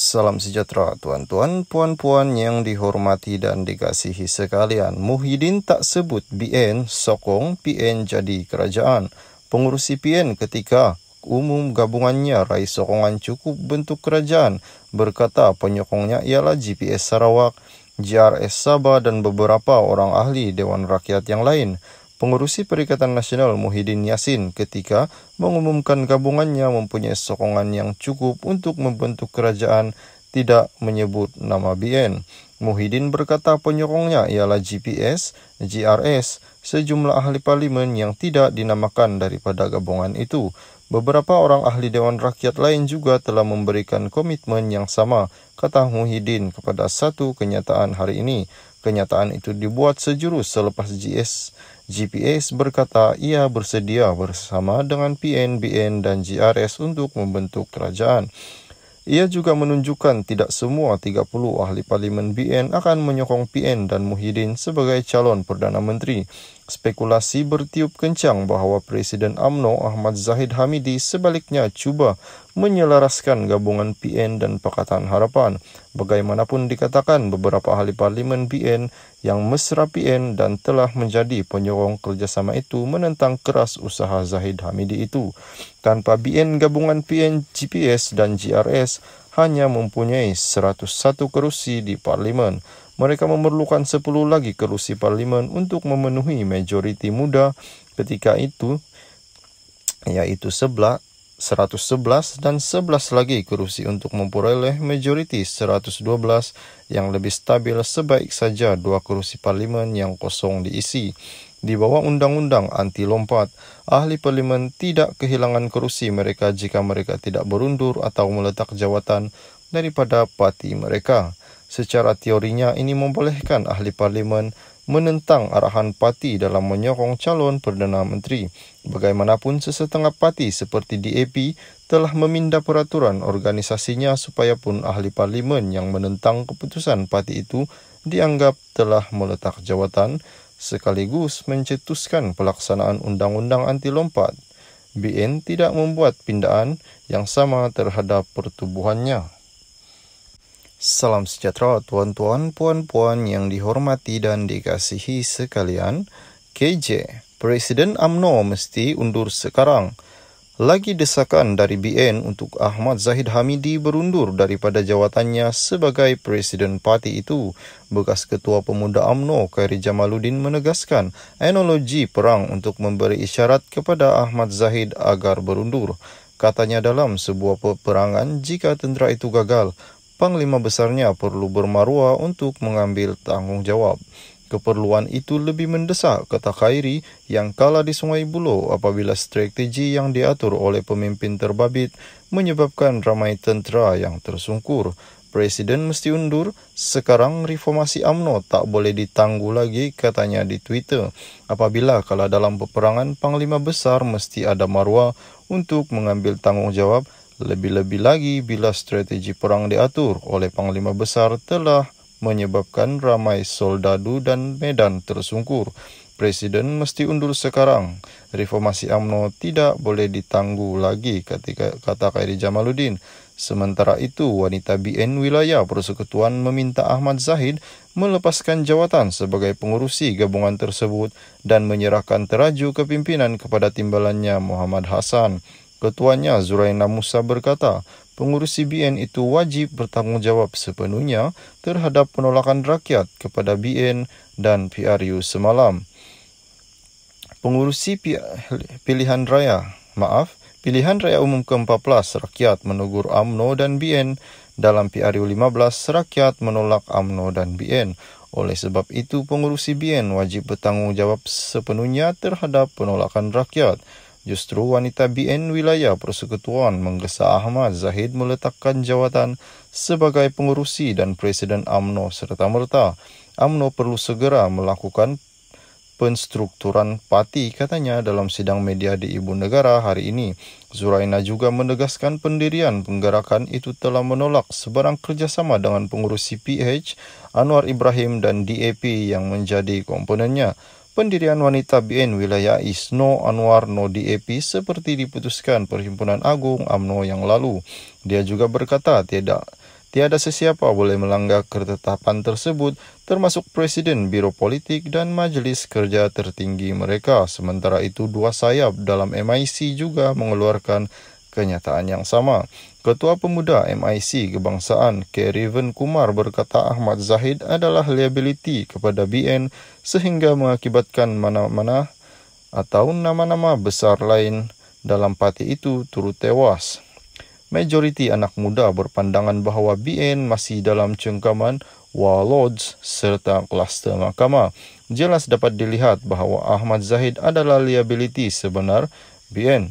Salam sejahtera tuan-tuan, puan-puan yang dihormati dan dikasihi sekalian. Muhyiddin tak sebut BN sokong PN jadi kerajaan. Pengurusi PN ketika umum gabungannya raih sokongan cukup bentuk kerajaan berkata penyokongnya ialah GPS Sarawak, JRS Sabah dan beberapa orang ahli Dewan Rakyat yang lain. Pengurusi Perikatan Nasional Muhyiddin Yassin ketika mengumumkan gabungannya mempunyai sokongan yang cukup untuk membentuk kerajaan tidak menyebut nama BN. Muhyiddin berkata penyokongnya ialah GPS, GRS, sejumlah ahli parlimen yang tidak dinamakan daripada gabungan itu. Beberapa orang ahli Dewan Rakyat lain juga telah memberikan komitmen yang sama, kata Muhyiddin kepada satu kenyataan hari ini. Kenyataan itu dibuat sejurus selepas GS. GPS berkata ia bersedia bersama dengan PNBN dan GRS untuk membentuk kerajaan. Ia juga menunjukkan tidak semua 30 ahli parlimen BN akan menyokong PN dan Muhyiddin sebagai calon Perdana Menteri. Spekulasi bertiup kencang bahawa Presiden AMNO Ahmad Zahid Hamidi sebaliknya cuba menyelaraskan gabungan PN dan Pakatan Harapan. Bagaimanapun dikatakan beberapa ahli parlimen PN yang mesra PN dan telah menjadi penyorong kerjasama itu menentang keras usaha Zahid Hamidi itu. Tanpa PN, gabungan PN GPS dan GRS hanya mempunyai 101 kerusi di parlimen. Mereka memerlukan 10 lagi kerusi parlimen untuk memenuhi majoriti muda ketika itu, yaitu sebelah 111 dan 11 lagi kerusi untuk memperoleh majoriti 112 yang lebih stabil sebaik saja dua kerusi parlimen yang kosong diisi. Di bawah undang-undang anti lompat, ahli parlimen tidak kehilangan kerusi mereka jika mereka tidak berundur atau meletak jawatan daripada parti mereka. Secara teorinya ini membolehkan ahli parlimen menentang arahan parti dalam menyokong calon Perdana Menteri. Bagaimanapun sesetengah parti seperti DAP telah meminda peraturan organisasinya supaya pun ahli parlimen yang menentang keputusan parti itu dianggap telah meletak jawatan sekaligus mencetuskan pelaksanaan undang-undang anti lompat. BN tidak membuat pindaan yang sama terhadap pertubuhannya. Salam sejahtera tuan-tuan, puan-puan yang dihormati dan dikasihi sekalian. KJ, Presiden AMNO mesti undur sekarang. Lagi desakan dari BN untuk Ahmad Zahid Hamidi berundur daripada jawatannya sebagai Presiden parti itu. Bekas Ketua Pemuda AMNO Khairi Jamaluddin menegaskan analogi perang untuk memberi isyarat kepada Ahmad Zahid agar berundur. Katanya dalam sebuah peperangan jika tentera itu gagal, panglima besarnya perlu bermaruah untuk mengambil tanggungjawab. Keperluan itu lebih mendesak, kata Khairi yang kalah di Sungai Buloh apabila strategi yang diatur oleh pemimpin terbabit menyebabkan ramai tentera yang tersungkur. Presiden mesti undur, sekarang reformasi AMNO tak boleh ditangguh lagi, katanya di Twitter. Apabila kalah dalam peperangan, Panglima Besar mesti ada maruah untuk mengambil tanggungjawab lebih-lebih lagi bila strategi perang diatur oleh Panglima Besar telah menyebabkan ramai soldadu dan medan tersungkur. Presiden mesti undur sekarang. Reformasi UMNO tidak boleh ditangguh lagi, kata kata Khairi Jamaluddin. Sementara itu, wanita BN Wilayah Persekutuan meminta Ahmad Zahid melepaskan jawatan sebagai pengurusi gabungan tersebut dan menyerahkan teraju kepimpinan kepada timbalannya Muhammad Hasan. Ketuanya Zuraina Musa berkata, pengurusi BN itu wajib bertanggungjawab sepenuhnya terhadap penolakan rakyat kepada BN dan PRU semalam. Pengurusi pilihan raya, maaf, pilihan raya umum ke-14 rakyat menegur AMNO dan BN dalam PRU 15 rakyat menolak AMNO dan BN. Oleh sebab itu, pengurusi BN wajib bertanggungjawab sepenuhnya terhadap penolakan rakyat. Justru wanita BN Wilayah Persekutuan menggesa Ahmad Zahid meletakkan jawatan sebagai pengurusi dan Presiden AMNO serta merta. AMNO perlu segera melakukan penstrukturan parti katanya dalam sidang media di Ibu Negara hari ini. Zuraina juga menegaskan pendirian penggerakan itu telah menolak sebarang kerjasama dengan pengurusi PH, Anwar Ibrahim dan DAP yang menjadi komponennya pendirian wanita BN wilayah Isno Anwar No DAP seperti diputuskan Perhimpunan Agung AMNO yang lalu. Dia juga berkata tiada tiada sesiapa boleh melanggar ketetapan tersebut termasuk Presiden Biro Politik dan Majlis Kerja Tertinggi mereka. Sementara itu dua sayap dalam MIC juga mengeluarkan kenyataan yang sama. Ketua Pemuda MIC Kebangsaan K. Raven Kumar berkata Ahmad Zahid adalah liability kepada BN sehingga mengakibatkan mana-mana atau nama-nama besar lain dalam parti itu turut tewas. Majoriti anak muda berpandangan bahawa BN masih dalam cengkaman Warlords serta kluster mahkamah. Jelas dapat dilihat bahawa Ahmad Zahid adalah liability sebenar BN.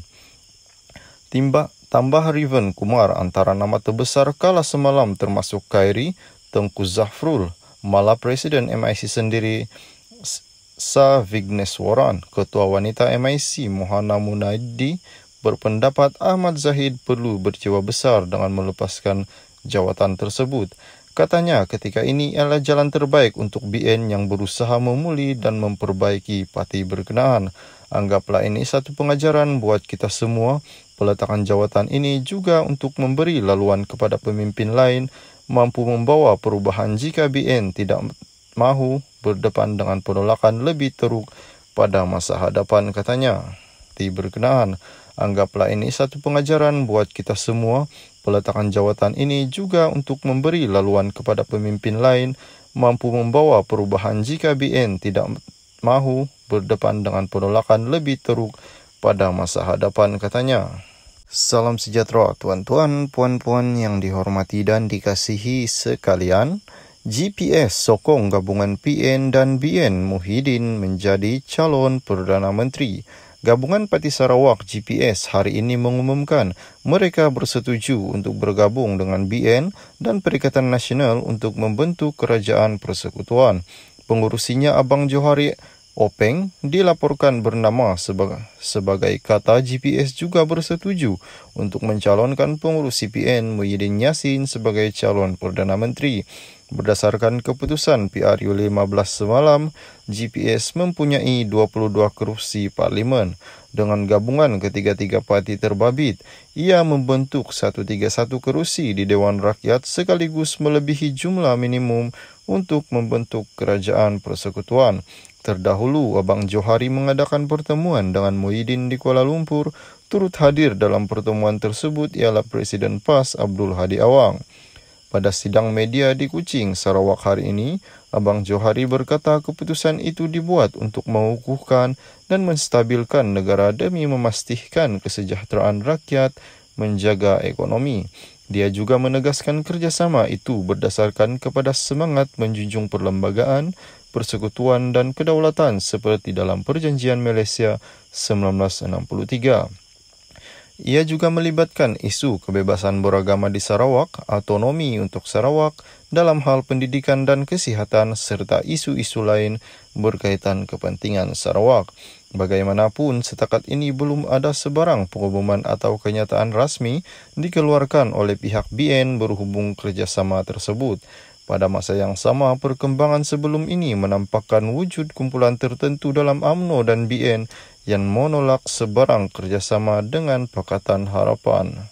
Timbak Tambah Riven Kumar antara nama terbesar kalah semalam termasuk Kairi, Tengku Zafrul, malah Presiden MIC sendiri Sa Vigneswaran, Ketua Wanita MIC Mohana Munaidi berpendapat Ahmad Zahid perlu berjiwa besar dengan melepaskan jawatan tersebut. Katanya ketika ini adalah jalan terbaik untuk BN yang berusaha memuli dan memperbaiki parti berkenaan. Anggaplah ini satu pengajaran buat kita semua. Peletakan jawatan ini juga untuk memberi laluan kepada pemimpin lain mampu membawa perubahan jika BN tidak mahu berdepan dengan penolakan lebih teruk pada masa hadapan katanya. Ti berkenaan. Anggaplah ini satu pengajaran buat kita semua. Peletakan jawatan ini juga untuk memberi laluan kepada pemimpin lain mampu membawa perubahan jika BN tidak mahu berdepan dengan penolakan lebih teruk pada masa hadapan katanya. Salam sejahtera tuan-tuan, puan-puan yang dihormati dan dikasihi sekalian. GPS sokong gabungan PN dan BN Muhyiddin menjadi calon Perdana Menteri. Gabungan Parti Sarawak GPS hari ini mengumumkan mereka bersetuju untuk bergabung dengan BN dan Perikatan Nasional untuk membentuk kerajaan persekutuan. Pengurusinya Abang Johari Openg dilaporkan bernama sebagai, sebagai kata GPS juga bersetuju untuk mencalonkan pengurus CPN Muhyiddin Yassin sebagai calon Perdana Menteri. Berdasarkan keputusan PRU15 semalam, GPS mempunyai 22 kerusi parlimen. Dengan gabungan ketiga-tiga parti terbabit, ia membentuk 131 kerusi di Dewan Rakyat sekaligus melebihi jumlah minimum untuk membentuk kerajaan persekutuan. Terdahulu, Abang Johari mengadakan pertemuan dengan Muhyiddin di Kuala Lumpur turut hadir dalam pertemuan tersebut ialah Presiden PAS Abdul Hadi Awang. Pada sidang media di Kuching, Sarawak hari ini, Abang Johari berkata keputusan itu dibuat untuk mengukuhkan dan menstabilkan negara demi memastikan kesejahteraan rakyat menjaga ekonomi. Dia juga menegaskan kerjasama itu berdasarkan kepada semangat menjunjung perlembagaan, persekutuan dan kedaulatan seperti dalam Perjanjian Malaysia 1963. Ia juga melibatkan isu kebebasan beragama di Sarawak, autonomi untuk Sarawak dalam hal pendidikan dan kesihatan serta isu-isu lain berkaitan kepentingan Sarawak. Bagaimanapun, setakat ini belum ada sebarang pengumuman atau kenyataan rasmi dikeluarkan oleh pihak BN berhubung kerjasama tersebut. Pada masa yang sama, perkembangan sebelum ini menampakkan wujud kumpulan tertentu dalam AMNO dan BN yang menolak sebarang kerjasama dengan Pakatan Harapan.